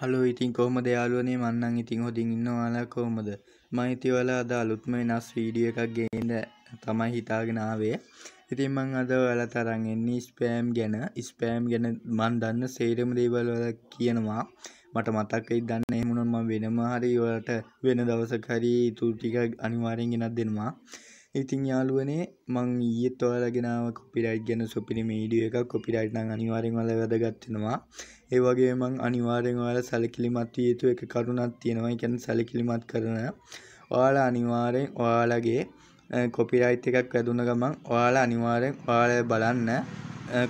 Hello ඉතින් කොහොමද යාළුවනේ මං නම් ඉතින් හොඳින් ඉන්නවා ඔයාලා කොහොමද මම ඉතින් ඔයාලා අද අලුත්ම වෙනස් වීඩියෝ එකක් ගේන්න තමයි හිතාගෙන ආවේ ඉතින් මං අද ඔයාලා තරම් එන්නේ ස්පෑම් ගැන ස්පෑම් ගැන මං දන්න සේරම දේවල් ඔයාලා කියනවා මට මතක් වෙයි දන්න එහෙම නම් මම වෙනම හරි ඔයාලට වෙන දවසක හරි ඊටු ටික අනිවාර්යෙන් ගෙනත් දෙනවා ඉතින් යාලුවනේ මං ඊයේත් ඔයාලගෙනාව කොපිරයිට් ගැන සොපිරි මීඩිය එකක් කොපිරයිට් නම් අනිවාර්යෙන් ඔයාලා වැදගත්වෙනවා ඒ වගේ මං අනිවාර්යෙන් ඔයාලා සැලකිලිමත් විය යුතු එක කරුණක් තියෙනවා ඒ කියන්නේ සැලකිලිමත් කරන ඔයාලා අනිවාර්යෙන් ඔයාලගේ කොපිරයිට් එකක් වැදුන ගමන් ඔයාලා අනිවාර්යෙන් ඔයාලා බලන්න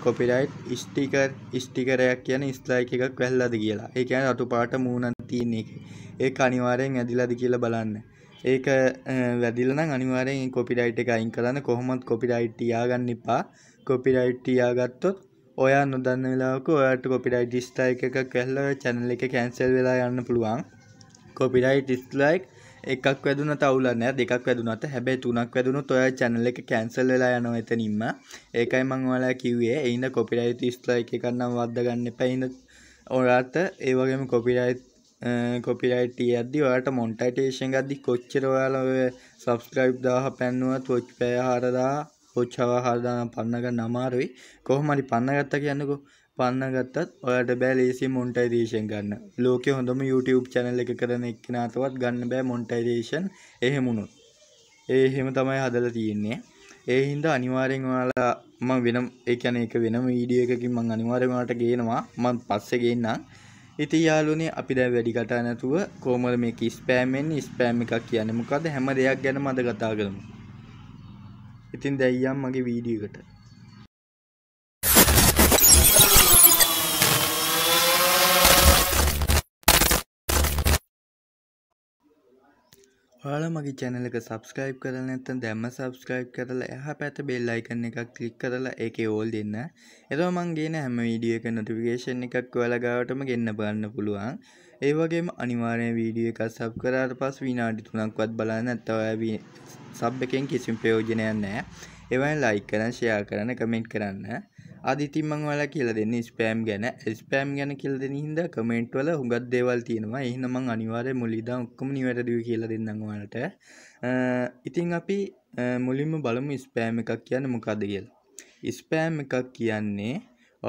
කොපිරයිට් ස්ටිකර් ස්ටිකරයක් කියන ස්ලයික් එකක් වැල්ලද කියලා ඒ කියන්නේ අතු පාට මූණක් තියෙන එක ඒක අනිවාර්යෙන් ඇදිලාද කියලා බලන්න ඒක වැදිලනම් අනිවාරයෙන් කොපිරයිට් එක අයින් කරන්න කොහොමත් කොපිරයිට් යාගන්න එපා කොපිරයිට් යාගත්තොත් ඔයා නොදන්න වෙලාක ඔයාට කොපිරයිට් ස්ටයි එක කැල්ල චැනල එක කැන්සල් වෙලා යන්න පුළුවන් කොපිරයිට් ස්ලයික් එකක් වැදුන තවුලනෑ දෙකක් වැදුනට හැබැයි තුනක් වැදුණු ඔය චැනල එක කැන්සල් වෙලා යන එතනින්ම ඒකයි මං ඔයාලා කිව්වේ එයින්න කොපිරයිට් ස්ලයික් එකන්නම් වද්දගන්න එපයින්න ඔයාට ඒවගේම කොපිරයිට් කොපිරයිට ඇදදි වාට මොන්ටයිටේෂන් ගදදි කොච්චරවාලව සබස්ක්‍රයිබ් දාහ පැන්නුවත් ොච් පෑහාරදා ඔච්චව හරදාන පන්නග නමාරුයි කොහමරි පන්නගත්ත කියන්නකෝ පන්නගත්තත් ඔයට බෑ ලේසි මොන්ටයිදේශන් ගන්න ලෝක හොඳම YouTube චැනල් එක කරන එක්නතවත් ගන්න බෑ මොන්ටයිදේශන් එහෙමුණු ඒහෙම තමයි හදල තියෙන්නේ ඒ හින්ද අනිවාරෙන් වාලා මං වෙනම් එකන එක වෙනම ඊඩිය එකකින් මං අනිවාරෙන් වාට ගේනවා මං පස්සෙ ගේන්නම් ඉති යාලුනේ අපි දැ වැඩි කටා නැතුව කෝමර මේක ස්පෑමෙන් ස්පෑම් එකක් කියන්න මොකද හැම දෙයක් ගැන මද කතා කරමු ඉතින් දැයියම් මගේ වීඩියකට ඔයාල මගේ චැනල එක සබස්ක්‍රයිබ් කරන ඇත දැම්ම සබස්ක්‍රයිබ් කරලා එහ පැත බෙල්ලයිකන්න එකක් කලික් කරලා එක ඕල් දෙන්න එතව මංගේන හැම වීඩිය එක නොටිෆිකේෂන් එකක් වලගාවටම ගන්න බන්න පුළුවන් ඒවගේම අනිවාරය වීඩිය එකක් සබ් කරාට පස් විනාඩි තුනක්වත් බලන්න ඇත්තව සබ් එකෙන් කිසිම් ප්‍රයෝජනයක් නෑ එවයි ලයි කරන ෂයා කරන කමෙන්ට් කරන්න අදිතින් මං ඔයාලා කියලා දෙන්නේ ස්පෑම් ගැන ස්පෑම් ගැන කියලා දෙන හින්දා කමෙන්ට් වල හුඟක් දේවල් තියෙනවා එහෙනම් මං අනිවාර්යයෙන් මුලින්දම ඔක්කොම නිවැරදිව කියලා දෙන්නම් ඔයාලට ඉතින් අපි මුලින්ම බලමු ස්පෑම් එකක් කියන්නේ මොකද්ද කියලා ස්පෑම් එකක් කියන්නේ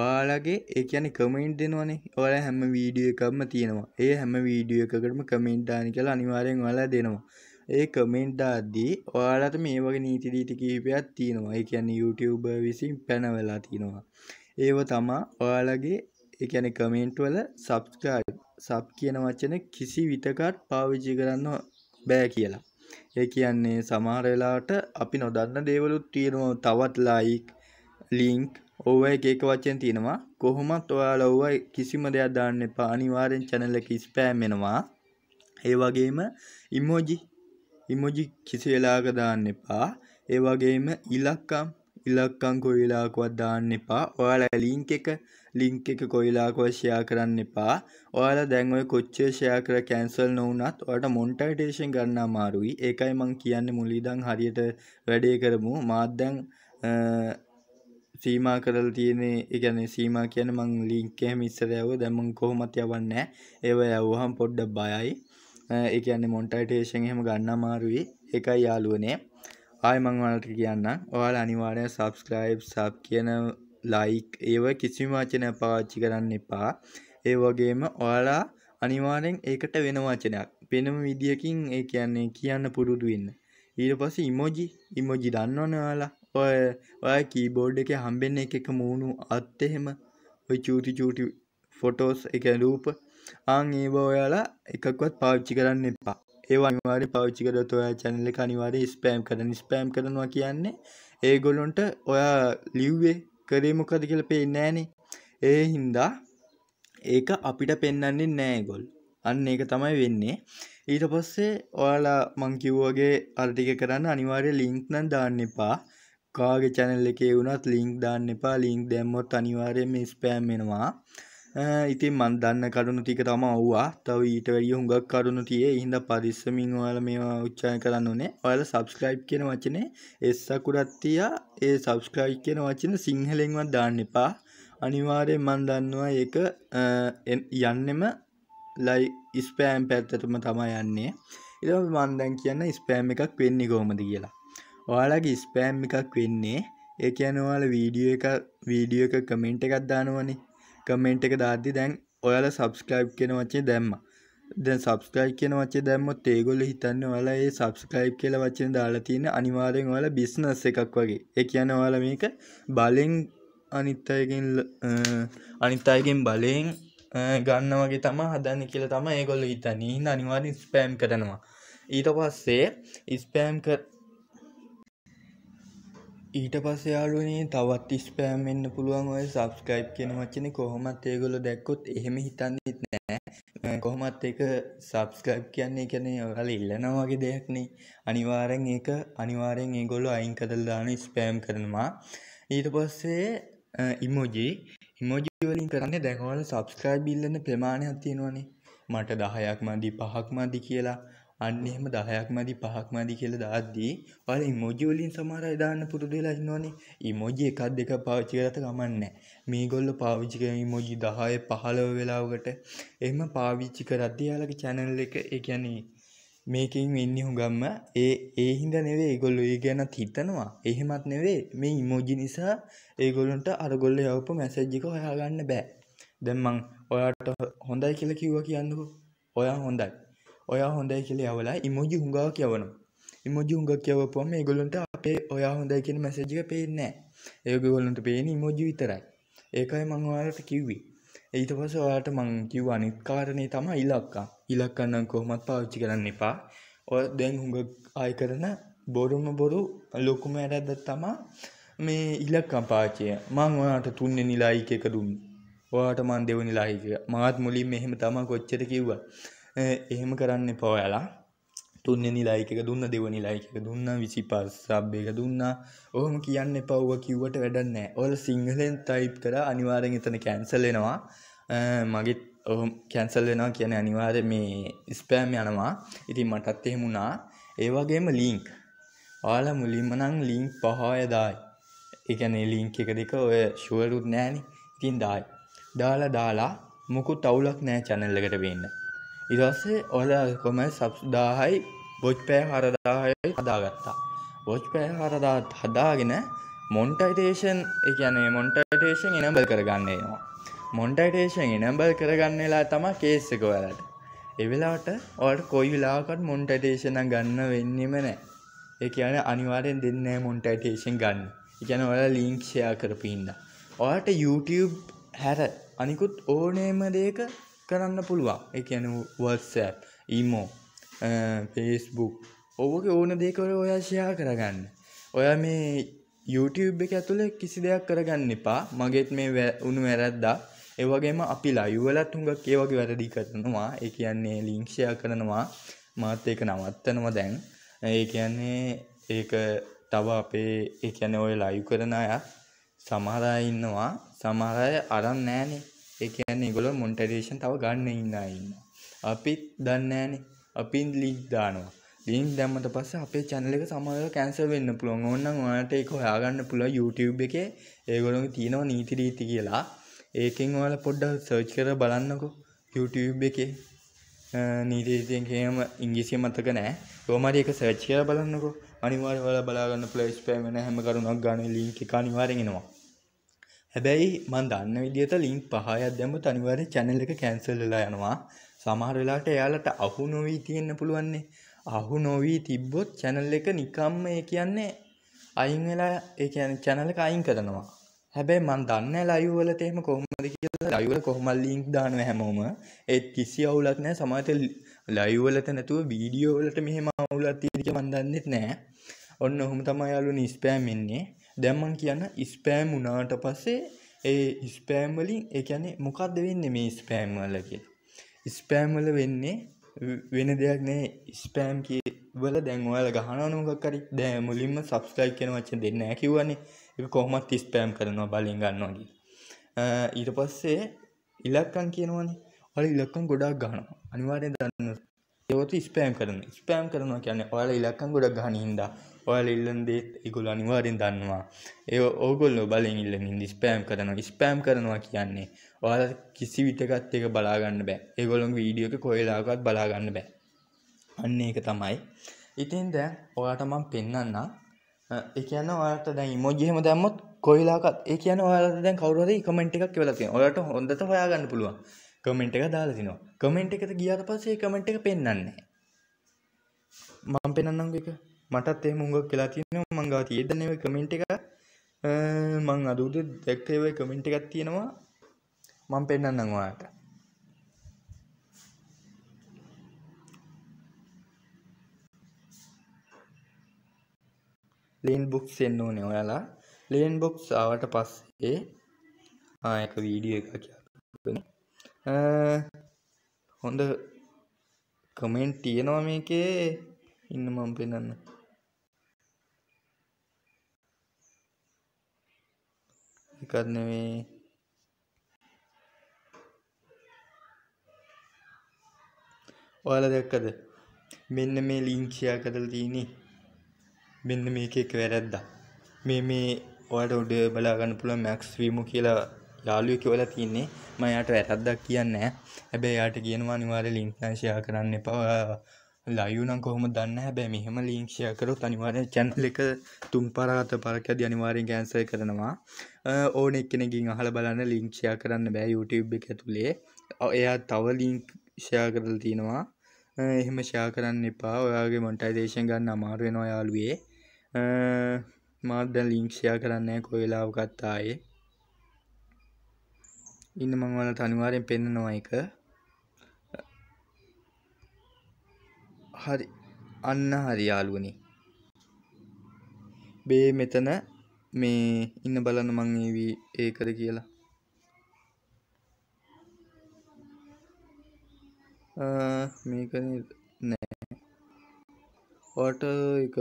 ඔයාලගේ ඒ කියන්නේ කමෙන්ට් දෙනවනේ ඔයාලා හැම වීඩියෝ එකක්ම තියෙනවා ඒ හැම වීඩියෝ එකකටම කමෙන්ට් දාන්න කියලා අනිවාර්යෙන් ඔයාලා දෙනවා ඒ කමෙන්ට් දාද්දී ඔයාලට මේ වගේ නීති රීති කිහිපයක් තියෙනවා. ඒ කියන්නේ YouTuber විසින් පැනවලා තිනවා. ඒව තමා ඔයාලගේ ඒ කියන්නේ කමෙන්ට් වල subscribe sub කියන වචනේ කිසි විටකත් පාවිච්චි කරන්න බෑ කියලා. ඒ කියන්නේ සමහර වෙලාවට අපි නොදන්න දේවලුත් තියෙනවා. තවත් like, link ඔව එක එක වචෙන් තියෙනවා. කොහොමත් ඔයාලා ඔව කිසිම දෙයක් දාන්න එපා. අනිවාර්යෙන් channel එක spam වෙනවා. ඒ වගේම emoji ඉමොජි කිසි වෙලාක දාන්න එපා ඒ වගේම ඉලක්කම් ඉලක්කං කොයිලාකුවත් දාන්න එපා ඔයාලා ලිංක එක ලිංක එක කොයිලාකුව ෂයා කරන්න එපා ඔයාලා දැන්ඔය කොච්චේ ෂයා කර කැන්සල් නොවනත් ඔට මොන්ටයිටේෂන් ගන්න මාරුයි ඒකයි මං කියන්න මුලිදං හරියට වැඩේ කරමු මාධ්‍යන් සීමා කරල් තියනේ එකන සීමා කියන මං ලිංකේ මිස්සරයව දැමං කොහොමත් යවන්න ඒව යවහම් පොඩ්ඩ බයයි ඒ කියන්නේ මොන්ටයිටේෂන් එහෙම ගන්න අමාරුයි. ඒකයි යාළුවනේ. ආයෙ මම ඔයාලට කියන්නම්. ඔයාලා අනිවාර්යෙන් subscribe, sub කියන like ඒව කිසිම වචනයක් පාවිච්චි කරන්න එපා. ඒ වගේම ඔයාලා අනිවාර්යෙන් ඒකට වෙන වචනයක් වෙනම විදියකින් ඒ කියන්නේ කියන්න පුරුදු වෙන්න. ඊට පස්සේ ඉමෝජි ඉමෝජි දන්නවනේ ඔයාලා. ඔය ඔය කීබෝඩ් එකේ හම්බෙන්නේ එක එක මූණු අත් එහෙම ඔය චූටි චූටි ෆොටෝස් එක රූප ආං ඒබ ඔයාලා එකක්වත් පාවිච්චි කරන්න එපා ඒවානිවාරි පාච්චිකර ඔයා චැනල අනිවාරය ස්පෑම් කරන ස්පෑම් කරනවා කියන්නේ ඒගොලොන්ට ඔයා ලිව්වේ කරේමොකද කියල පේ නෑනේ ඒ හින්දා ඒක අපිට පෙන්න්නේ නෑගොල් අන්න ඒක තමයි වෙන්නේ ඊට පස්සේ ඔයාලා මංකිව්වගේ අර්ටික කරන්න අනිවාර්ය ලිංක් නම් දාන්න එපා කාගේ චැනල් එකේ වුණත් ලිංක් දාන්න එපා ලිංක් දැම්මොත් අනිවාර්යයෙන් මේ ස්පෑම් වෙනවා ඉතින් මන් දන්න කරුණු ටික තම ඔවවා තව ඊට වැඩිය හුඟක් කරුණු තියේ හින්ද පරිස්සමින් ඔයාල මේවා උච්චාය කරන්න ඕනේ ඔයාල සබස්ක්‍රයිබ් කියන වචනේ එස්සකුඩත්තියා ඒ සබස්ක්‍රයිබ් කියන වචන සිංහලෙන්වත් දාන්න එපා අනිවාරය මන් දන්නවා ඒක යන්නෙම ලයි ස්පෑම් පැත්තටම තමා යන්නේ ඉ මන්දැන් කියන්න ස්පෑම් එකක් වෙන්නේ කෝමද කියලා ඔයාලගේ ස්පෑම් එකක් වෙන්නේ ඒ අනවාල වීඩියෝ එක වීඩියෝ එක කමෙන්ට් එකක් දානවනේ කමෙන්ට් එක දාද්දි දැන් ඔයාලා සබස්ක්‍රයිබ් කියන වචේ දැම්ම දැන් සබස්ක්‍රයිබ් කියන වචේ දැම්මොත් ඒගොල්ලෝ හිතන්නේ ඔයාලා ඒ සබස්ක්‍රයිබ් කියලා වචනේ දාලා තියෙන අනිවාර්යෙන් ඔයාලා බිස්නස් එකක් වගේ. ඒ කියන්නේ ඔයාලා මේක බලෙන් අනිත් අයගෙන් අනිත් අයගෙන් බලයෙන් ගන්න වගේ තම හදන්න කියල තම ඒගොල්ල හිතන්නේ අනිවාරෙන් ස්පෑම් කරනවා ඊට පස්සේ ඉස්පෑම් ඊට පස්ස යාලුවනේ තවත් ස්පෑම් එන්න පුළුවන් ඔය සබස්ක්‍රයිප් කියෙන වචන කොහොමත් ඒගොල දැක්කොත් එහෙම හිතන්නෙත් නෑ කොහොමත් එක සබස්ක්‍රයිප් කියන්නේ කැනෙ ඔගල ඉල්ලනවාගේ දෙයක්නේ අනිවාරෙන් ඒක අනිවාරෙන් ඒගොලු අයින් කදල්දාන ස්පෑම් කරනවා ඊට පස්සේ ඉමෝජී ඉමෝජිවලින් කරන්න දැන්වල සබස්ක්‍රයිබ් ඉල්ලන්න ප්‍රමාණයක් තියෙනවනේ මට දහයක් මදි පහක් මදි කියලා අන්න එහෙම දහයක් මදි පහක් මදි කියලා දාද්දී ඔයාල ඉමෝජි වලින් සමහර අය දාන්න පුරුදු වෙලා ඉන්නවනේ ඉමෝජි එකක් දෙකක් පාවිච්චි කරලා කමන්නේ මේගොල්ලෝ පාවිච්චි කරන ඉමෝජි 10 15 වෙලාවකට එහෙම පාවිච්චි කරද්දී යාලගේ channel එක ඒ කියන්නේ මේකින් වෙන්නේ හුඟම්ම ඒ ඒ හින්දා නෙවෙයි ඒගොල්ලෝ ඒ ගැනත් හිතනවා එහෙමත් නෙවෙයි මේ ඉමෝජි නිසා ඒගොල්ලන්ට අරගොල්ලෝ යවපු මැසේජ් එක හොයාගන්න බෑ දැන් මං ඔයාට හොඳයි කියලා කිව්වා කියන්නකෝ ඔයා හොඳයි ඔයා හොඳයි කියල යවලා ඉමෝජි හුඟා කියවන ඉමෝජි හුඟ කියවපුම ඒගොලුන්ට අපේ ඔයා හොඳයි කියෙන මැසජික පේනෑ ඒගොලුන්ට පේන ඉමෝජි විතරයි ඒකයි මංවාට කිව්වී ඊට පස ඔයාට මං කිව් අනිත් කාරණය තම ඉලක්කා ඉලක්කන්නම් කොහොමත් පාවිච්චි කරන්න එපා ඔය දැන් හුඟ ආය කරන බොරුම බොරු ලොකුම ඇරැද්ද තමා මේ ඉලක්කම් පාචය මං ඔයාට තුන්න නිලායික එක දුන්න ඔයාට මන් දෙව නිලාහික මත් මුලින් මෙහෙම තමා කොච්චර කිව්වා එහෙම කරන්න පෝයාලා තුන්නනි ලයික දුන්න දෙවනි ලයික දුන්න විසි පස් සබ්බේක දුන්නා ඔහොම කියන්න පව්ව කිව්වට වැඩන්නෑ ඔල සිංහලෙන් තයිප් කර අනිවාරෙන් එතන කැන්සල්ලෙනවා මගෙත් ඔහු කැන්සල් වෙනවා කියන අනිවාර මේ ස්පෑම් යනවා ඉතින් මටත් එහෙමුණා ඒවගේම ලිංක් ආල මුලින්මනං ලිංක් පහයදායි එකනේ ලිංක් එක දෙක ඔය ශුවරුත් නෑනි ඉතින් දායි දාලා දාලා මොකුත් අවුලක් නෑ චැනල්ලකට වෙන්න ඉරස්සේ ඔල කොම සබ්දාහයි බොච් පෑ හරදාහයි හදාගත්තා බොච් පෑ හරදාත් හදාගෙන මොන්ටයිටේෂන් එකන මොන්ටටේෂන් එනම්බල් කරගන්නේවා මොන්ටයිටේෂන් එනම්බල් කරගන්නලා තම කේස්සක වැලට එවෙලාට ඔට කොයි වෙලාකට මොන්ටටේෂන ගන්න වෙන්නෙම නෑ ඒ කියන අනිවාරයෙන් දෙන්න මොන්ටයිටේෂන් ගන්න එකන ඔල ලිංක්ෂයා කරපින්ද ඔයාට YouTube හැර අනිකුත් ඕනේම දේක කරන්න පුළුවන් එක යන වත්සැප් ඊමෝ පේස්බුක් ඔබගේ ඕන දෙකවල ඔයා ෂයා කරගන්න ඔයා මේ YouTube එක ඇතුළේ කිසි දෙයක් කරගන්න එපා මගෙත් මේ උුණු වැරැද්දා ඒවගේම අපි ලයිවලත් හුඟක් ඒ වගේ වැරදි කරනවා ඒ කියන්නේ ලිංක්ෂයා කරනවා මාත් ඒක නවත්තනවා දැන් ඒ කියන්නේ ඒක තව අපේ ඒ කියන්නේ ඔය ලයිව් කරන අය සමහර අය ඉන්නවා සමහර අය අරන් නෑනේ ඒ කියන්නේ ඒගොල්ලෝ මොන්ටරේෂන් තව ගන්න ඉන්න අය ඉන්නවා අපිත් දන්නේ නැහනේ අපි ලින්ක් දානවා ලින්ක් දැම්මට පස්සේ අපේ channel එක සමහරවල් cancel වෙන්න පුළුවන් ඕනනම් ඔයාලට ඒක හොයාගන්න පුළුවන් YouTube එකේ ඒගොල්ලෝගේ තියෙනවා නීති රීති කියලා ඒකෙන් ඔයාලා පොඩ්ඩක් සර්ච් කරලා බලන්නකෝ YouTube එකේ නීතිරීතියෙන් කියම ඉංග්‍රීසිය මතක නෑ රෝමරි එක සර්ච් කරලා බලන්නකෝ අනිවාර්යයෙන් ඔයාලා බලාගන්න ප්ලේස් පෑම වෙන හැම කරුණක් ගන්න ලින්ක් එක අනිවාර්යෙන් එනවා හැබැයි මන් දන්න විදිහට ලින්ක් පහයක් දැම්මොත් අනිවාර්යෙන් channel එක cancel වෙලා යනවා. සමහර වෙලාවට එයාලට අහු නොවි තියෙන්න පුළුවන්නේ. අහු නොවි තිබ්බොත් channel එක නිකම්ම ඒ කියන්නේ අයින් වෙලා ඒ කියන්නේ channel එක අයින් කරනවා. හැබැයි මන් දන්නේ ලයිව් වලට එහෙම කොහොමද කියලා ලයිව් වල කොහොමද ලින්ක් දානවා හැමෝම. ඒත් කිසි අවුලක් නැහැ. සමහරට ලයිව් වලට නැතුව වීඩියෝ වලට මෙහෙම අවුලක් තියෙන කියලා මන් දන්නෙත් නැහැ. ඔන්න ඔහොම තමයි යාළුවනේ ස්පෑම් එන්නේ. දැම්මන් කියන්න ස්පෑම් උනාට පස්සේ ඒ ස්පෑම්වලින් එකැනෙ මොකක්ද වෙන්නේ මේ ස්පෑම්වල කියලා ස්පෑම්වල වෙන්නේ වෙන දෙයක් නෑ ස්පෑම් කිය වල දැන්වල ගහනනොකරි දෑ මුලින්ම සබස්ක්‍රයි් කෙන වච දෙන්න ඇකිවන්නේ එක කොහොමත් ස්පෑම් කරනවා බලින් ගන්නවාගේ ඊට පස්සේ ඉලක්කන් කියනවනේ ඔල ඉලක්කම් ගොඩක් ගහන අනිවාරය දන්න යවතු ස්පෑම් කරන ස්පෑම් කරනවා කියන්නේ ඔයාල ඉලක්කම් ගොඩක් ගහනින්දා ඔයාල ඉල්ලන් දේත් ඉගොල අනිවාරෙන් දන්නවා ඒ ඕගොල්ලො බලින් ඉල්ලමින් ස්පෑම් කරනවා ස්පෑම් කරනවා කියන්නේ ඔයාල කිසි විටකත් එක බලාගන්න බෑ ඒගොලොන් වීඩියෝක කොයිලාකත් බලාගන්න බෑ අන්න ඒක තමයි ඉතින් දැ ඔයාට මං පෙන්න්න එකන්න ඔයාට දැ ඉමෝජයහම දැම්මත් කොයිලාකත් ඒ කියන ඔයාල දැන් කවරුද කමෙන්ට් එකක් වෙලති ඔයාට හොඳට හොයාගන්න පුළුවන් කමෙන්ට් එක දාලතිනවා කමෙන්ට් එකට ගියාට පස්සේ කමෙන්ට් එක පෙන්න්නන්නේ මම පෙන්න්නම් එක මටත් එහම හුඟක් කියලා තියෙනවා මංගව තියදනව කමෙන්ට් එක මං අදුද දැක්කේවයි කමෙන්ට් එකත් තියෙනවා මං පෙන්න්නන්නවාට ලේන් බොක්ස් එන්න ඕනේ ඔයාලා ලේන් බොක්ස් ආවට පස්සේ ආයක වීඩියෝ එක කියන හොඳ කමෙන්ට් තියෙනවා මේකේ ඉන්න මම පෙන්වන්න එකත් නෙවෙයි ඔයාලා දැක්කද මෙන්න මේ ලින්ක් ෂෙයා කරලා තියෙන්නේ මෙන්න මේක එක වැරද්දා මේ මේ ඔයාලට උඩ බලා ගන්න පුළුවන් මැක්ස් වීමු කියලා යාළුවෙක් කියලා තින්නේ මම යාට වැරද්දක් කියන්නේ නැහැ. හැබැයි යාට කියනවා අනිවාර්ය ලින්ක් නම් ෂෙයා කරන්න එපා. ලයිව් නම් කොහොමද දන්නේ හැබැයි මෙහෙම ලින්ක් ෂෙයා කරොත් අනිවාර්යෙන් channel එක තුන් පාරකට පරක්කදී අනිවාර්යෙන් cancel කරනවා. ඕන එක්කෙනකින් අහල බලන්න ලිංක්ෂයා කරන්න බෑ YouTube එක ඇතුළේ එයා තව ලිංක්ෂයා කරල තියෙනවා එහෙම ෂයා කරන්න එපා ඔයාගේ මොන්ටයිදේශන් ගන්න අමාරුවෙන ඔයාලුවේ මාද ලිංක්ෂයා කරන්න කොයිලාව ගත්තායේ ඉන්න මංවල තනිවාරෙන් පෙන්නවා එක හරි අන්න හරි යාලුවනි බේ මෙතන මේ ඉන්න බලන්න මං ඒවී ඒකද කියලා මේක නෑ වට එක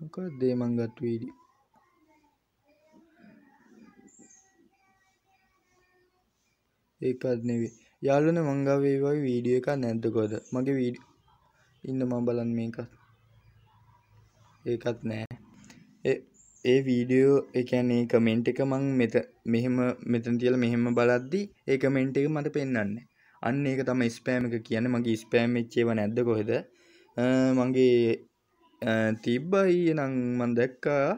මොක දේමංගත් වීඩි ඒකත් නෙවේ යාලන මංගාවේවයි වීඩිය එක නැද්ද කොද මගේ වීඩ ඉන්න මං බලන් මේකත් ඒකත් නෑ ඒ වීඩියෝ එකැනේ කමෙන්ට් එක මං මෙත මෙහෙම මෙතන තියල මෙහෙම බලද්දි ඒ කමෙන්ට් එක මට පෙන්න්න අන්න ඒක තම ස්පෑම එක කියන මගේ ස්පෑම් එච්චේව නැද්ද කොහෙද මගේ තිබ්බයි නං මන් දැක්කා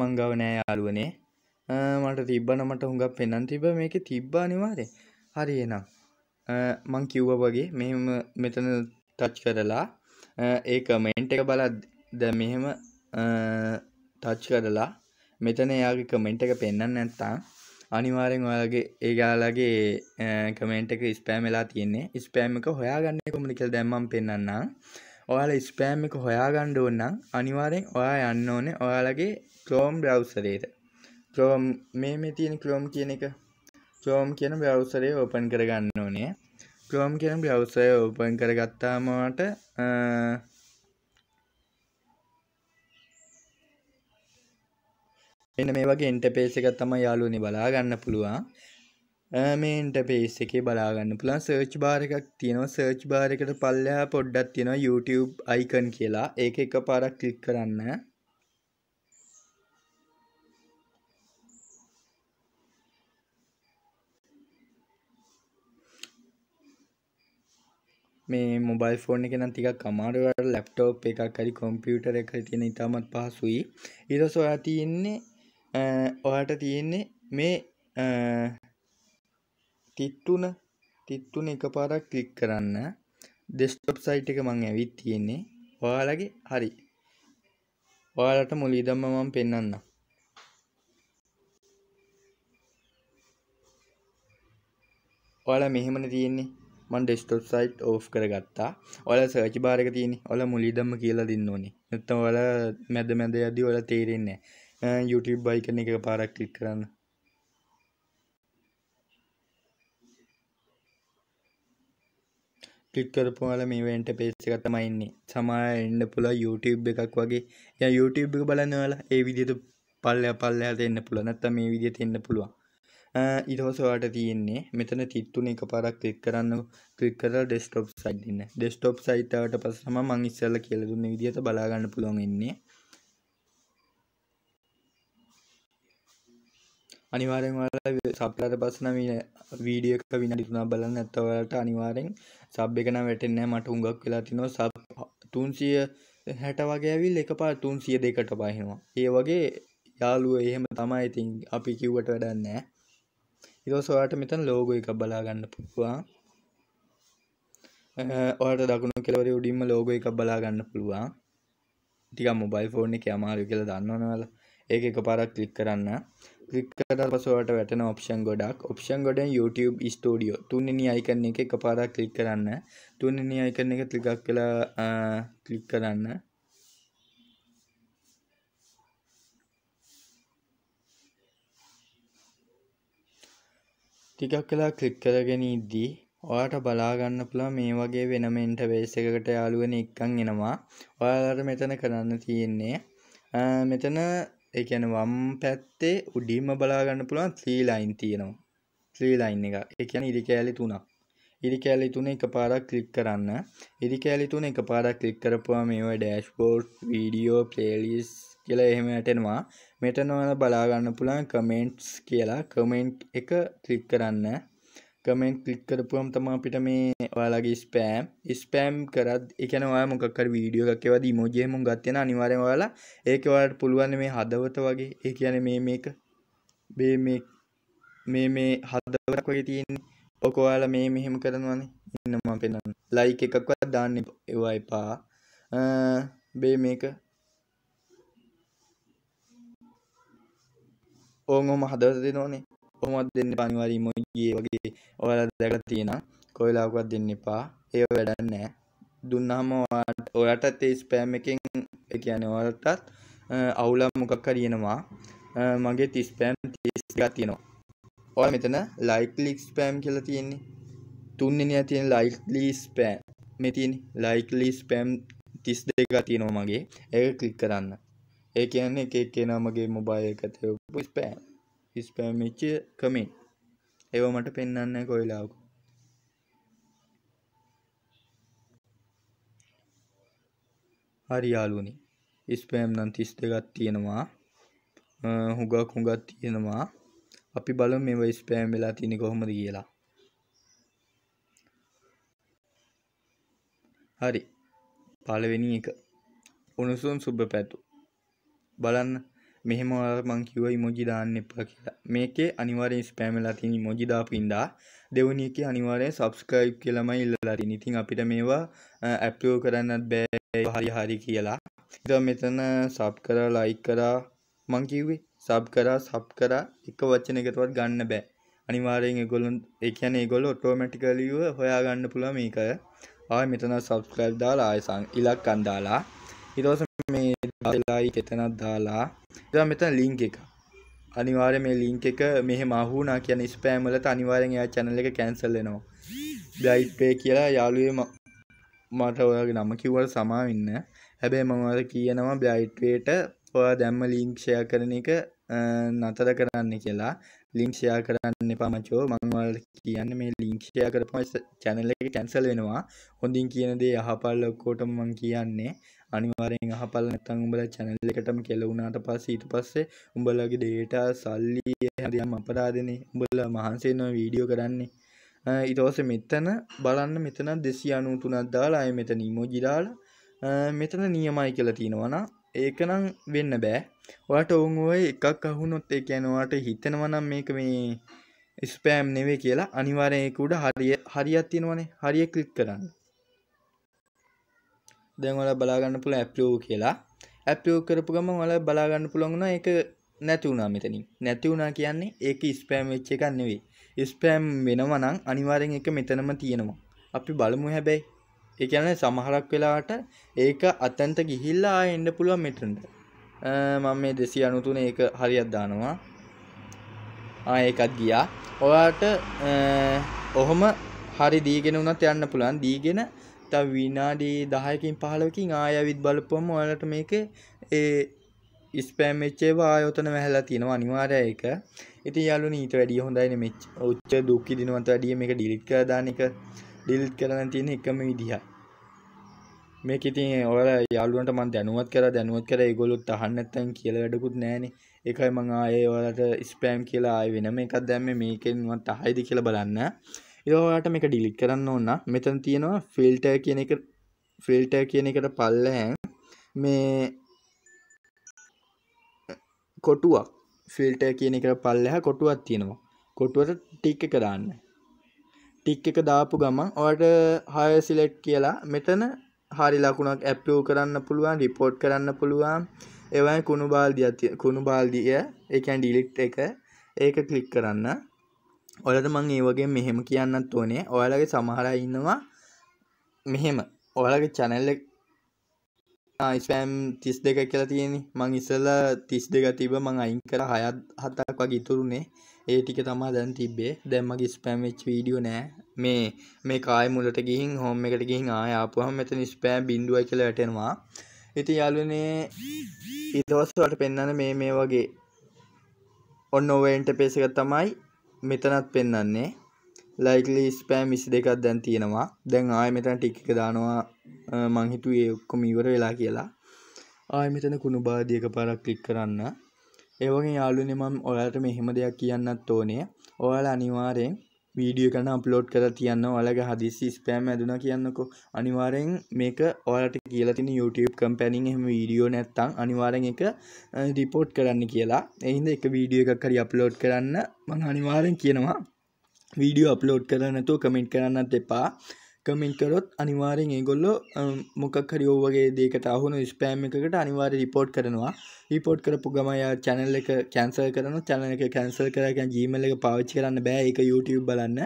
මංගව නෑ යාලුවනේ මට තිබ්බනමට හුඟක් පෙන්න්න තිබ මේක තිබ්බා නිවාරේ හරි එනම් මං කිව්ව වගේ මෙම මෙතන තච් කරලා ඒ කමෙන්ට් එක බලත් ද මෙහෙම තච් කරලා මෙතන එයාගේ කමෙන්ට් එක පෙන්න්න නැත්තා අනිවාරෙන් ඔයාගේ ඒගාලගේ කමෙන්ට් එක ස්පෑමලා තියෙන්නේ ස්පෑම් එක හොයාගන්න කොමිකල් දැම්මම් පෙන්න්නම් ඔයාල ස්පෑම් එක හොයාගණ්ඩ ඕන්නම් අනිවාරෙන් ඔයා යන්න ඕනේ ඔයාලගේ ක්‍රෝම් බ්‍රව්සරේට ක්‍රෝම් මේ මේ තියෙන ක්‍රෝම් කියන එක ක්‍රෝම් කියන බ්‍රවසරය ඕපන් කරගන්න ඕනේ ක්‍රෝම් කියන බ්‍රවසය ඕපන් කරගත්තාමට එන්න මේ වගේ ඉන්ටපේස එක තම යාලුනි බලාගන්න පුළුවන් මේ ඉන්ටපේස් එකේ බලාගන්න පුළන් සර්ච් බාර එකක් තියෙනවා සර්ච් බාර එකට පල්ලයා පොඩ්ඩක් තියෙනවා YouTube අයිකන් කියලා ඒක එක පාරක් කලික් කරන්න මේ මොබයිල් ෆෝන් එක නම් ටිකක් අමාරුවට ලැප්ටෝප් එකක් හරි කොම්පියුටර් එක තියෙන ඉතාමත් පහසුයි ඊට සොයා තියෙන්නේ ඔයාට තියෙන්නේ මේ තිත්තුන තිත්තුන එක පාරක් කලික් කරන්න ඩෙස්ටොප් සයිට් එක මං ඇවිත් තියෙන්නේ ඔයාලගේ හරි ඔයාලට මුලිදම්ම මම පෙන්වන්න ඔයාලා මෙහෙමන තියෙන්නේ මන් ඩෙස්ටොප් සයිට් ඕ් කරගත්තා ඔල සර්චි බාරක තියෙන ඔල මුලිදම්ම කියලා දෙන්න ඕනේ නැත්තම් ඔල මැද මැද යදී ඔල තේරෙන්නේ YouTube බයි කරන එක පාරක් ක්ලික් කරන්න ටික්කරපුල මේවට පේස එකතමයින්නේ සමා එන්න පුළ YouTube එකක් වගේ ය YouTube එක බලන්නවලා ඒ විදිතු පල්ලය පල්ලයා දෙන්න පුළ නැත්ත මේ විදිහ එන්න පුළුවන් ඉරෝසවාට තියෙන්නේ මෙතන තිත්තුන එක පරක් ක්‍රික් කරන්න ක්‍රික් කර ඩෙස්ටොප් සයින්න ඩෙස්ටොප් සයිතාවට පස්සම මං ඉස්සල්ල කියලදුන්න විදිහට බලාගන්න පුළුවන් එන්නේ අනිවාරෙන් වල සප්ලට පස්සන වීඩිය එක විනිතුනා බලන්න ඇත්තවලට අනිවාරෙන් සබ් එකන වැටෙන්නෑ මට උඟක් වෙලා තිනෝ සබ් තුන්සිය හැට වගේ ඇවිල් එක පා තුන්සිය දෙකට පාහෙනවා ඒ වගේ යාලුව එහෙම තමයි ඉතින් අපි කිව්වට වැඩන්නෑ ඉරෝ සොයාට මෙතන් ලෝගෝ එකක් බලාගන්න පුළුවන් ඔට දකුණු කෙලවර උඩින්ම ලෝගෝ එකක් බලාගන්න පුළුවන් ටික මොබයිල් ෆෝන් එක අමාරු කියල දන්නවනවල ඒක එක පාරක් ලික් කරන්න ලික්කට පසුවට වැටන ඔප්ෂන් ගොඩක් ඔප්ෂන් ගොඩ YouTube ස්ටෝඩියෝ තුන්නනි අයිකරන එක එක පාරක් ලික් කරන්න තුන්නනි අයිකරන එක ලිකක් කලා ලික් කරන්න ටිකක් කලා කලික් කරගෙන ඉද්දී ඔයාට බලාගන්න පුළ මේ වගේ වෙනම ඉන්ටවේස් එකකට යාලුවෙන එක්කං එනවා ඔයාලට මෙතන කරන්න තියෙන්නේ මෙතන එකන වම් පැත්තේ උඩින්ම බලාගන්න පුළුවන් ත්‍රී ලයින් තියෙනවා ත්‍රී ලයින් එක එකන ඉරි කෑලි තුනක් ඉරි කෑලි තුන එක පාරක් කලික් කරන්න ඉරි කෑලි තුන එක පාරක් කලික් කරපුවා මේවා ඩෑෂ්බෝඩ් වීඩියෝ ප්ලේලිස් කියලා එහෙම ඇටෙනවා මෙතන ඔයාලා බලා ගන්න පුළුවන් කමෙන්ට්ස් කියලා කමෙන්ට් එක ක්ලික් කරන්න කමෙන්ට් ක්ලික් කරපුවම තමයි අපිට මේ ඔයාලගේ ස්පෑම් ස්පෑම් කරත් ඒ කියන්නේ ඔයාලා මොකක් හරි වීඩියෝ එකක් ඒවා ඉමෝජි එහෙම ගත්තේ නම් අනිවාර්යෙන් ඔයාලා ඒක ඔයාලට පුළුවන් මේ හදවත වගේ ඒ කියන්නේ මේ මේක මේ මේ මේ මේ හදවතක් වගේ තියෙන ඔක ඔයාලා මේ මෙහෙම කරනවානේ ඉන්න මම පෙන්නන්න ලයික් එකක්වත් දාන්න එපා බේ මේක ඕම හදවත දෙනෝනේ කොමත් දෙන්න පනිවරීම ගේ වගේ ඔයාල දැක තියෙන කොයිලාකුවත් දෙන්න එපා ඒ වැඩන්නෑ දුන්නහම ඔයාට තේ ස්පෑම් එකෙන් කියන ඔලටත් අවුලා මොකක් කරියෙනවා මගේ තිස්පෑම් තිස්ගා තියෙනවා ඔය මෙතන ලයික් ලික් ස්පෑම් කියලා තියෙන්නේ තුන්නෙන තියෙන ලයික් ලී ස්පෑම් මෙතින් ලයික් ලී ස්පෑම් තිස් දෙක තියෙනවා මගේ ඒක කලික් කරන්න ඒ කියන්නේ එක එක්කෙනමගේ මොබයිල් එක තෙවපු ස්පෑම් ස්පෑමිච්ච කමින් ඒව මට පෙන්න්න කොයිලාවකු හරියාලුනි ස්පෑම් නම් තිස් දෙකත් තියෙනවා හුඟක් හුඟත් තියෙනවා අපි බල මෙව ස්පෑම් වෙලා තියෙන කොහොමද කියලා හරි පලවෙනි එක උණුසුම් සුබ පැතුූ බලන්න මෙහෙම මං කිව ඉමෝජි දාන්න එපා කියලා මේකේ අනිවාරෙන් ස්පෑමලා තින් ඉමෝජි දාපින්දා දෙවනි එකේ අනිවාර්යෙන් subscribe කියලාමයි ඉල්ලලා තින්නේ. ඉතින් අපිට මේවා අප්ලෝඩ් කරන්නත් බෑ හරි හරි කියලා. ඉතින් මෙතන sub කරා like කරා මං කිව්වේ sub කරා sub කරා එක වචනයකටවත් ගන්න බෑ. අනිවාර්යෙන් ඒගොල්ලෝ ඒ කියන්නේ ඒගොල්ලෝ ඔටෝමැටිකලිව හොයා ගන්න පුළුවන් මේක. ආයෙ මෙතන subscribe දාලා ආයෙ ඉලක්කම් දාලා ඊට ලායි එතනත් දාලා දා මෙතන ලිංක එක අනිවාර්ය මේ ලිංක එක මෙහෙ මහුණා කියන ස්පෑම්වලට අනිවාර්යෙන් එයා channel එක cancel වෙනවා ඩයිට් පේ කියලා යාළුවේ මට ඔයාගේ නම කිව්වට සමාව ඉන්න හැබැයි මම ඔයාලට කියනවා ඩයිට් වේට ඔයා දැම්ම ලින්ක් ෂෙයා කරන එක නතර කරන්න කියලා ලිංක් ෂයා කරන්න පමචෝ මංවල් කියන්න මේ ලිංක් ෂයා කරපම චැනල එක කැන්සල් වෙනවා හොඳින් කියන දේ යහපල් ලොක්කෝට මං කියන්නේ අනිවාරෙන් අහපල් නැතන් උඹල චැනල් එකටම කෙලවුණට පස් ඊට පස්සේ උඹලගේ ඩේටා සල්ලි හරියම් අපරාධනේ උඹල මහන්සේ නො වීඩියෝ කරන්නේ ඉතවස මෙත්තන බලන්න මෙතන දෙසි අනු තුනත් දාලා අය මෙතන නිමෝජිලාල මෙතන නියමයි කියලා තියෙනවනා ඒකනම් වෙන්න බෑ ඔට ඔවුන්ුවයි එකක් අහුනොත් ඒ ඇනවාට හිතෙනවනම් මේක මේ ස්පෑම් නෙවේ කියලා අනිවාරයකුඩ හරිය හරියත් තියෙනවනේ හරිය කලික් කරන්න දැන් ඔයාලා බලාගන්න පුළුවන් ඇප්ලූ කියලා ඇප්ලූ කරපු ගමන් ඔයාලා බලාගන්න පුළුවන් වුණා ඒක නැති වුණා මෙතනින් නැති වුණා කියන්නේ ඒක ස්පෑම් වෙච්ච එකක් නෙවෙයි ස්පෑම් වෙනවා නම් අනිවාර්යෙන් ඒක මෙතනම තියෙනවා අපි බලමු හැබැයි ඒ කියන්නේ සමහරක් වෙලාවට ඒක අතන්ට ගිහිල්ලා එන්න පුළුවන් මෙතනට මම මේ 293 ඒක හරියක් දානවා ආ ඒකත් ගියා ඔයාට ඔහොම හරි දීගෙන වුණත් යන්න පුළුවන් දීගෙන තව විනාඩි දහයකින් පහලකින් ආයවිත් බලපුම ඔයාලට මේක ඒ ස්පෑම් එච්චේ ආයෝතන වැහලා තියෙනවා අනිවාර්ය එක ඉතින් යාළුවනි ඊට වැඩිය හොඳයිනේ මෙච්ච ඔච්ච දුක් විඳිනවට වැඩිය මේක ඩිලීට් කරලා දාන එක ඩිලීට් කරන්න තියෙන එකම විදිහයි මේක ඉතින් ඔයාලා යාළුවන්ට මම දැනුවත් කරා දැනුවත් කරා ඒගොල්ලොත් අහන්න නැත්නම් කියලා වැඩකුත් නැහනේ. ඒකයි මම ආයේ ඔයාලට ස්පෑම් කියලා ආයේ වෙනම එකක් දැම්මේ මේකෙන් මම තහයිද කියලා බලන්න. ඒවාට මේක ඩිලික් කරන්න ඕන්න මෙතන තියෙනවා ෆිල්ට කියන එක ෆිල්ට කියන එකට පල්ලහැන් මේ කොටුවක් ෆිල්ට කියන එකට පල්ලහ කොටුවත් තියෙනවා කොටුවට ටික් එක දාන්න ටික් එක දාපු ගමන් ඔට හය සිලෙට් කියලා මෙතන හරි ලකුණක් ඇප්පෝ කරන්න පුළුවන් රිපෝට් කරන්න පුළුවන් එවයි කුණු බාල්දිය කුණු බාල්දිය එකන් ඩිලික්් එක ඒක කලික් කරන්න ඔලට මං ඒ වගේ මෙහෙම කියන්නත් ඕනේ ඔයාලගේ සමහර ඉන්නවා මෙහෙම ඔයාලගේ චැනල්ල ස්පෑම් තිස් දෙක කියලා තියෙන මං ඉස්සල තිස් දෙක තිබ මං අයින් කර හයත් හතක් වගේ ඉතුරුනේ ඒ ටික තමා දැන් තිබේ දැම්මගේ ස්පෑම් වෙච් වීඩියෝ නෑ මේ මේ කාය මුලට ගිහින් හෝම් එකට ගිහින් ආයාපුහම මෙතන ස්පෑම් බිඳුවයි කියලා වැටෙනවා ඉති යාලුනේ ඉදවස්වට පෙන්න්න මේ මේ වගේ ඔන්න ඔවෙන්ට පේසක තමයි මෙතනත් පෙන්වන්නේ ලයිකලි ස්පෑම් 22ක් දැන් තියෙනවා. දැන් ආයෙ මෙතන ටික් එක දානවා මං හිතුවේ ඔක්කොම ඉවර වෙලා කියලා. ආයෙ මෙතන කුණු බාදියක පාරක් ක්ලික් කරන්න. ඒ වගේ යාළුවනේ මම ඔයාලට මෙහෙම දෙයක් කියන්නත් ඕනේ. ඔයාලා අනිවාර්යෙන් වීඩිය කන අප්ලෝඩ් කර තියන්න ඔලග හදිසි ස්පෑම් ඇදුන කියන්නකෝ අනිවාරෙන් මේක ඔලට කියලතින YouTube කම්පැනිින් එහම වීඩියෝ නැත්තං අනිවාරෙන් එක රිපෝට් කරන්න කියලා එහින්ද එක වීඩිය එකක් කරි අප්ලෝඩ් කරන්න මං අනිවාරෙන් කියනවා වීඩියෝ අප්ලෝඩ් කරනතු කමෙන්ට් කරන්නත් එපා කමෙන්ට් කරොත් අනිවාරෙන් ඒගොල්ලො මොකක් හරිෝවගේ දේකට අහුණු ස්පෑම් එකට අනිවාර රිපෝට් කරනවා රිපෝට් කරපු ගමයා චැනල් එක කැන්සල් කරන චැනල එක කැන්සල් කරකන් ජීමල් එක පාවිච්චි කරන්න බෑ එක YouTube බලන්න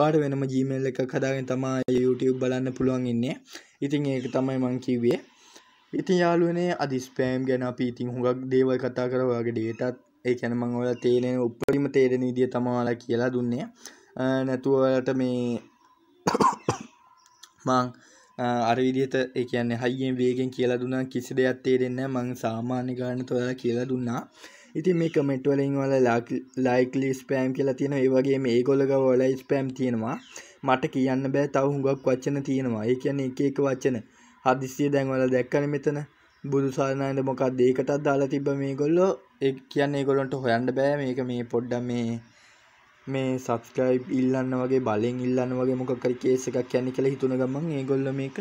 වාට වෙනම ජීමල් එක කදාගෙන තමා YouTube බලන්න පුළුවන් ඉන්නේ ඉතින් ඒක තමයි මං කිවේ ඉතින් යාලුවනේ අධි ස්පෑම් ගැන අපි ඉතින් හුඟක් දේවල් කතා කරවාගේ ඩේටත් ඒ කැන මං ඔල තේරෙන උපරිම තේරෙන විදිය තමාලා කියලා දුන්නේ නැතුවලට මේ මං අර විදිහට ඒ කියන්නේ හයියෙන් වේගෙන් කියලා දුන්නා කිසි දෙයක් තේරෙන්නේ නැහැ මං සාමාන්‍ය ගානට ඔයාලා කියලා දුන්නා. ඉතින් මේ කමෙන්ට් වලින් ඔයාලා ලයික්ලි ස්පෑම් කියලා තියෙනවා. ඒ වගේම ඒගොල්ලෝ ගාව ඔයාලා ස්පෑම් තියෙනවා. මට කියන්න බෑ තව හුඟක් වචන තියෙනවා. ඒ කියන්නේ එක එක වචන. හදිස්සිය දැන් ඔයාලා දැක්කනේ මෙතන. බුදු සරණයින්ද මොකක්ද ඒකටත් දාලා තිබ්බ මේගොල්ලෝ. ඒ කියන්නේ ඒගොල්ලන්ට හොයන්න බෑ මේක මේ පොඩ්ඩක් මේ මේ සබස්ක්‍රයිබ් ඉල්ලන්න වගේ බලෙන් ඉල්ලන්න වගේ මොකක්කරි කේස එකක් යන්න කළ හිතුන ගමන් ඒගොල්ල මේක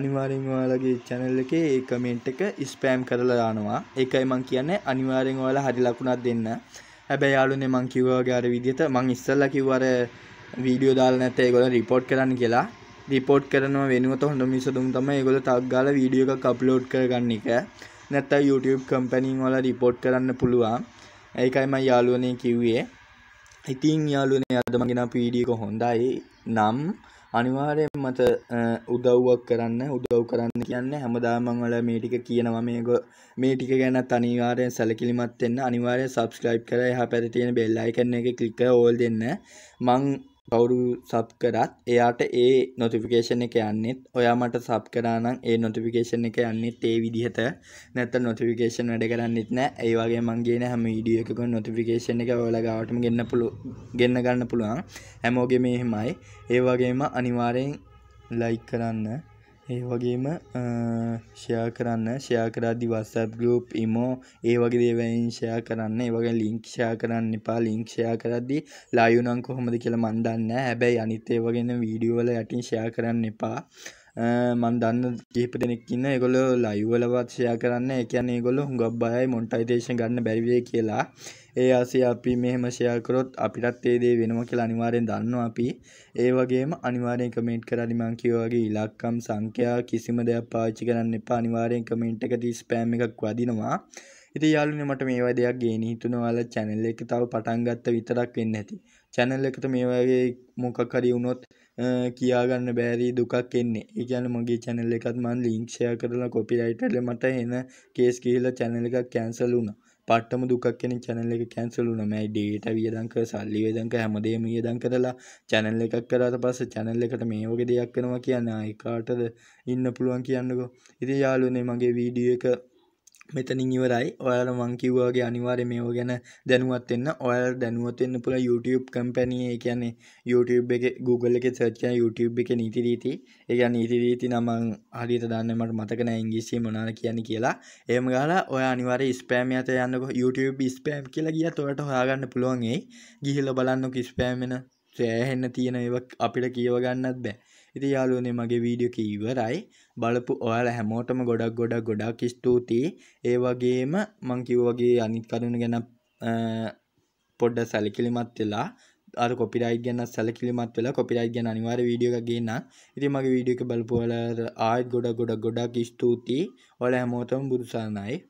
අනිවාරෙන් ඔයාලගේ චැනල් එකේ ඒ කමෙන්ට් එක ස්පෑම් කරලා දානවා ඒකයි මං කියන්නේ අනිවාරෙන් ඔයාලා හරි ලකුණක් දෙන්න හැබැයි යාළුනේ මං කිව්වා වගේ අර විදිහට මං ඉස්සෙල්ලා කිව්වා අර වීඩියෝ දාලා නැත්නම් ඒගොල්ලෝ report කරන්න කියලා රිපෝට් කරනව වෙනුවත හොඳ මිසදුම් තම ඒගොල තක්ගාල වීඩියෝ එකක් අප්ලෝඩ් කරගන්න එක නැත්ත YouTube කම්පැනීන් වල රිපෝට් කරන්න පුළුවන් ඒකයිම යාලුවනේ කිව්වේ ඉතින් යාලුවනේ අද මගෙන පීඩියක හොඳයි නම් අනිවාර්යෙන් මත උදව්වක් කරන්න උදව් කරන්න කියන්න හැමදාමංවල මේ ටික කියනවා මේක මේ ටික ගැනත් අනිවාර්යෙන් සැලකිලිමත් වෙන්න අනිවාර්යෙන් subscribe කරලා එහා පැත්තේ තියෙන bell icon එක click කරලා all දෙන්න මං කවුරු සබ් කරත් එයාට ඒ නොටිෆිකේෂන් එක යන්නෙත් ඔයා මට සබ් කරානම් ඒ නොටිෆිකේෂන් එක යන්නෙත් ඒ විදිහට නැත්ත නොටිෆිකේෂන් වැඩ කරන්නෙත් නෑ ඒ වගේ මංගේ හැම ඉඩිය එකක නොටිෆිකේෂන් එක ඔයාලා ගාවටම ගන්න පුළු ගන්න ගන්න පුළුවන් හැමෝගේ මේ එහෙමයි ඒ වගේම අනිවාරයෙන් ලයික් කරන්න ඒ වගේම ෂයා කරන්න ෂයා කරදි වස්සප් ගරුප් ඉමෝ ඒ වගේ දේවයින් ෂයා කරන්න වගේ ලිංක්ෂයා කරන්න එපා ලිංක්ෂයා කරද්දි ලායුනං කොහොමද කියලා මන්දන්න හැබැයි අනිතේ වගෙන වීඩියෝවල යටින් ෂයා කරන්න එපා මන් දන්න කිහිප දෙනෙක්කින්න එකොල ලයිවලවත් ෂයා කරන්න එකන ගොල හුඟක් බයයි මොන්ටයිදේශ ගන්න බැරිවේ කියලා ඒ ආසේ අපි මෙහෙම ෂයාකරොත් අපිටත් ඒදේ වෙනම කියලා අනිවාරයෙන් දන්න අපි ඒ වගේම අනිවාරයෙන් කමෙන්ට් කරලිමං කියෝගේ ඉලක්කම් සංඛ්‍යා කිසිම දෙයක් පාච්චි කරන්න එපා අනිවාරයෙන් කමෙන්ට් එක තිස් පෑම් එකක් වදිනවා ඉති යාලුන මට මේවා දෙයක් ගේන හිතුනවාල චැනල්ල එක තව පටන්ගත්ත විතරක් වෙන්න ඇති චැනල්ල එකට මේවාගේ මොකකරි වුණොත් කියාගන්න බෑරී දුකක් එන්නේ ඒගැන මගේ චැනල එකත් මන් ලිංක්ෂය කරලා කොපිරයිටල මට එන කේස් කියල චැනල එකක් කැන්සලුන පට්ටම දුක්කෙන චැනල එක කැන්සලුන මයි ඩේට වියදංක සල්ලි වේදංක හැමදේම වියදං කරලා චැනල් එකක් කරාට පස්ස චැනල් එකට මේ වගේ දෙයක් වෙනවා කියන්න එකාටද ඉන්න පුළුවන් කියන්නකෝ ඉති යාලුනේ මගේ වීඩිය එක මෙතනින් ඉවරයි ඔයාල මංකිව්වාගේ අනිවාර්ය මේෝ ගැන දැනුවත් එන්න ඔයල් දැනුවත් වෙන්න පුළ YouTube කම්පැනිය කියන්නේ YouTube එක Google එක සර්ච්චය YouTube එක නීතිරීති ඒ නීතිරීති නමං හරිත දන්නමට මතකන ඉංගිසි මොනාල කියන්න කියලා එම ගලා ඔය අනිවාර ස්පෑම් අත යන්නක YouTube ස්පෑම් කියලා ගිය තොට හොයාගන්න පුළුවන්ගේ ගිහිල බලන්නක ස්පෑමෙන සෑහෙන්න තියෙන ඒ අපිට කියවගන්නත් බෑ ඉති යාලුවනේ මගේ වීඩියෝ කීවරයි බලපු ඔයාල හැමෝටම ගොඩක් ගොඩක් ගොඩක් ස්තුතියි ඒ වගේම මං කිව්වගේ අනිත් කරුණ ගැන පොඩ්ඩ සැලකිලිමත් වෙලා අර කොපිරයිට් ගැන සැලකිලිමත් වෙලා කොපිරයිට් ගැන අනිවාර්ය වීඩියෝ එකක් ගේන්න. ඉතින් මගේ වීඩියෝ එක බලපුවාලා ආයෙත් ගොඩක් ගොඩක් ගොඩක් ස්තුතියි. ඔයාලා හැමෝටම බුදු සරණයි.